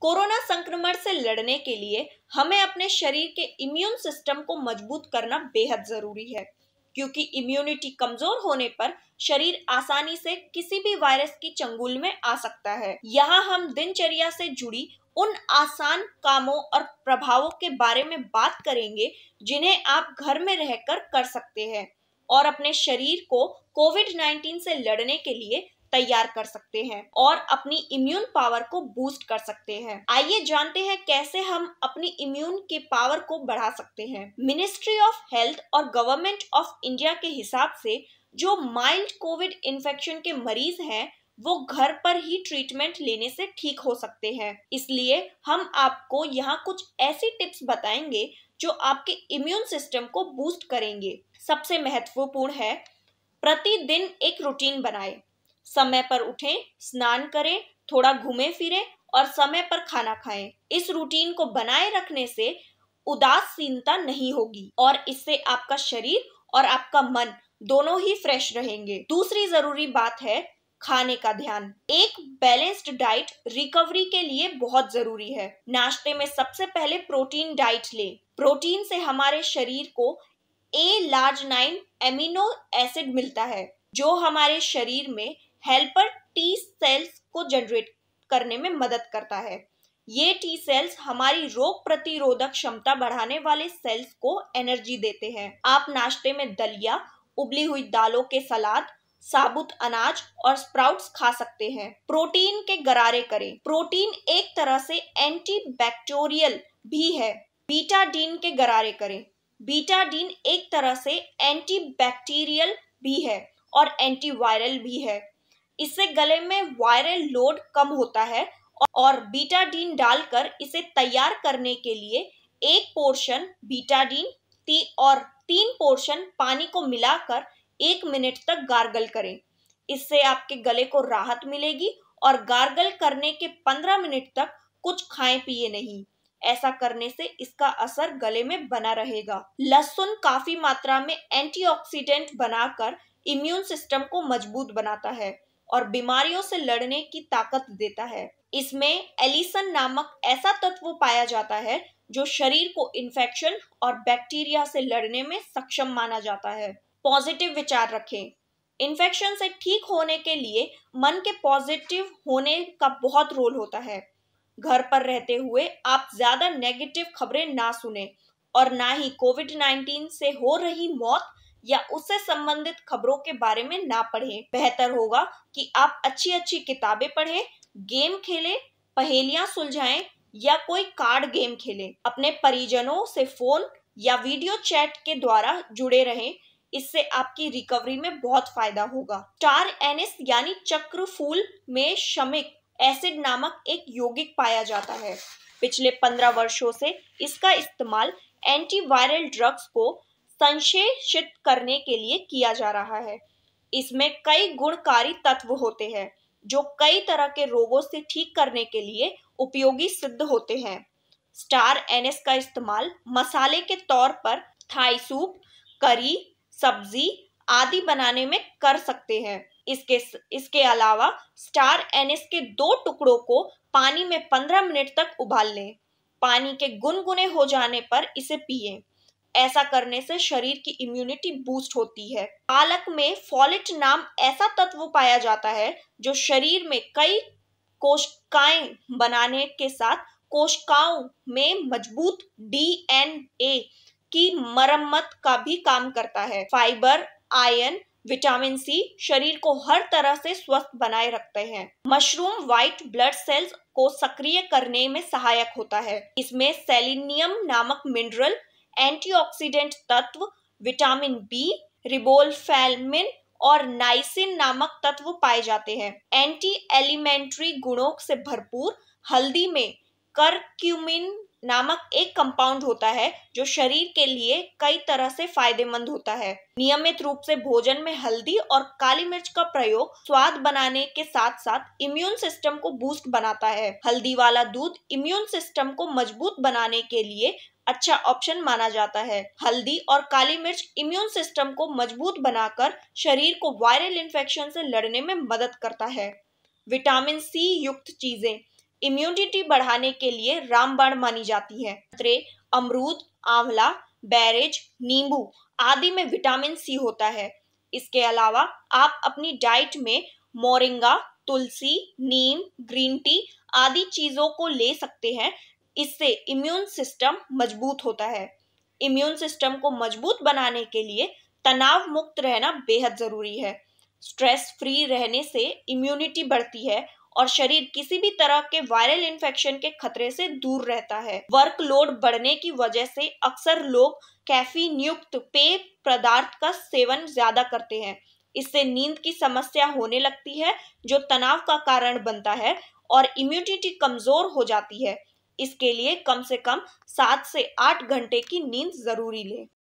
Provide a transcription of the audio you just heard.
corona संक्रमण से लड़ने के लिए हमें अपने शरीर के इम्यून सिस्टम को मजबूत करना बेहद जरूरी है क्योंकि इम्यूनिटी कमजोर होने पर शरीर आसानी से किसी भी वायरस की चंगुल में आ सकता है यहाँ हम दिनचर्या से जुड़ी उन आसान कामों और प्रभावों के बारे में बात करेंगे जिन्हें आप घर में रहकर कर सकते हैं और अपने शरीर को कोविड 19 से लड़ने के लिए तैयार कर सकते हैं और अपनी इम्यून पावर को बूस्ट कर सकते हैं आइए जानते हैं कैसे हम अपनी इम्यून के पावर को बढ़ा सकते हैं मिनिस्ट्री ऑफ हेल्थ और गवर्नमेंट ऑफ इंडिया के हिसाब से जो माइल्ड कोविड इन्फेक्शन के मरीज हैं वो घर पर ही ट्रीटमेंट लेने से ठीक हो सकते हैं इसलिए हम आपको यहाँ कुछ ऐसी टिप्स बताएंगे जो आपके इम्यून सिस्टम को बूस्ट करेंगे सबसे महत्वपूर्ण है प्रतिदिन एक रूटीन बनाएं समय पर उठें स्नान करें थोड़ा घूमें फिरें और समय पर खाना खाएं इस रूटीन को बनाए रखने से उदासीनता नहीं होगी और इससे आपका शरीर और आपका मन दोनों ही फ्रेश रहेंगे दूसरी जरूरी बात है खाने का ध्यान एक बैलेंस्ड डाइट रिकवरी के लिए बहुत जरूरी है नाश्ते में सबसे पहले प्रोटीन डाइट ले प्रोटीन से हमारे शरीर को L arginine amino acid मिलता है जो हमारे शरीर में हेल्पर टी सेल्स को जनरेट करने में मदद करता है ये टी सेल्स हमारी रोग प्रतिरोधक क्षमता बढ़ाने वाले सेल्स को एनर्जी देते हैं आप नाश्ते में दलिया उबली हुई दालों के सलाद साबुत अनाज और स्प्राउट्स खा सकते हैं प्रोटीन के गरारे करें प्रोटीन एक तरह से एंटी बैक्टीरियल भी है बीटाडीन के गरारे करें बीटाडीन एक तरह से एंटी बैक्टीरियल भी है और एंटीवायरल भी है इससे गले में वायरल लोड कम होता है और बीटाडीन डालकर इसे तैयार करने के लिए एक पोर्शन बीटाडीन ती और तीन पोर्शन पानी को मिलाकर एक मिनट तक गार्गल करें इससे आपके गले को राहत मिलेगी और गार्गल करने के पंद्रह मिनट तक कुछ खाए पिए नहीं ऐसा करने से इसका असर गले में बना रहेगा लहसुन काफी मात्रा में एंटीऑक्सीडेंट बनाकर इम्यून सिस्टम को मजबूत बनाता है और बीमारियों से लड़ने की ताकत देता है इसमें एलिसन नामक ऐसा तत्व पाया जाता है जो शरीर को इन्फेक्शन और बैक्टीरिया से लड़ने में सक्षम माना जाता है पॉजिटिव विचार रखें इन्फेक्शन से ठीक होने के लिए मन के पॉजिटिव होने का बहुत रोल होता है घर पर रहते हुए आप ज़्यादा नेगेटिव खबरें ना सुने और ना ही कोविड नाइन्टीन से हो रही मौत या उससे संबंधित खबरों के बारे में ना पढ़ें बेहतर होगा कि आप अच्छी अच्छी किताबें पढ़ें गेम खेलें पहेलियां सुलझाएं या कोई कार्ड गेम खेलें अपने परिजनों से फोन या वीडियो चैट के द्वारा जुड़े रहें इससे आपकी रिकवरी में बहुत फायदा होगा स्टार एनिस यानी चक्र फूल में शमिक एसिड नामक एक यौगिक पाया जाता है पिछले पंद्रह वर्षों से इसका इस्तेमाल एंटीवायरल ड्रग्स को संश्लेषित करने के लिए किया जा रहा है इसमें कई गुणकारी तत्व होते हैं जो कई तरह के रोगों से ठीक करने के लिए उपयोगी सिद्ध होते हैं स्टार एनएस का इस्तेमाल मसाले के तौर पर थाई सूप करी सब्जी आदि बनाने में कर सकते हैं इसके इसके अलावा स्टार एनएस के दो टुकड़ों को पानी में 15 मिनट तक उबाल लें पानी के गुनगुने हो जाने पर इसे पिए ऐसा करने से शरीर की इम्यूनिटी बूस्ट होती है पालक में फॉलिट नाम ऐसा तत्व पाया जाता है जो शरीर में कई कोशिकाएं बनाने के साथ कोशिकाओं में मजबूत डीएनए की मरम्मत का भी काम करता है फाइबर आयन विटामिन सी शरीर को हर तरह से स्वस्थ बनाए रखते हैं मशरूम व्हाइट ब्लड सेल्स को सक्रिय करने में सहायक होता है इसमें सेलिनियम नामक मिनरल एंटीऑक्सीडेंट तत्व विटामिन बी रिबोलफेलमिन और नाइसिन नामक तत्व पाए जाते हैं एंटी एलिमेंट्री गुणों से भरपूर हल्दी में करक्यूमिन नामक एक कंपाउंड होता है जो शरीर के लिए कई तरह से फायदेमंद होता है नियमित रूप से भोजन में हल्दी और काली मिर्च का प्रयोग स्वाद बनाने के साथ साथ इम्यून सिस्टम को बूस्ट बनाता है हल्दी वाला दूध इम्यून सिस्टम को मजबूत बनाने के लिए अच्छा ऑप्शन माना जाता है हल्दी और काली मिर्च इम्यून सिस्टम को मजबूत बनाकर शरीर को वायरल इन्फेक्शन से लड़ने में मदद करता है विटामिन सी युक्त चीजें इम्यूनिटी बढ़ाने के लिए रामबाण मानी जाती है संतरे अमरूद आंवला बैरेज नींबू आदि में विटामिन सी होता है इसके अलावा आप अपनी डाइट में मोरिंगा तुलसी नीम ग्रीन टी आदि चीजों को ले सकते हैं इससे इम्यून सिस्टम मजबूत होता है इम्यून सिस्टम को मजबूत बनाने के लिए तनाव मुक्त रहना बेहद जरूरी है स्ट्रेस फ्री रहने से इम्यूनिटी बढ़ती है और शरीर किसी भी तरह के वायरल इन्फेक्शन के खतरे से दूर रहता है वर्कलोड बढ़ने की वजह से अक्सर लोग कैफीन युक्त पेय पदार्थ का सेवन ज्यादा करते हैं इससे नींद की समस्या होने लगती है जो तनाव का कारण बनता है और इम्यूनिटी कमजोर हो जाती है इसके लिए कम से कम सात से आठ घंटे की नींद जरूरी लें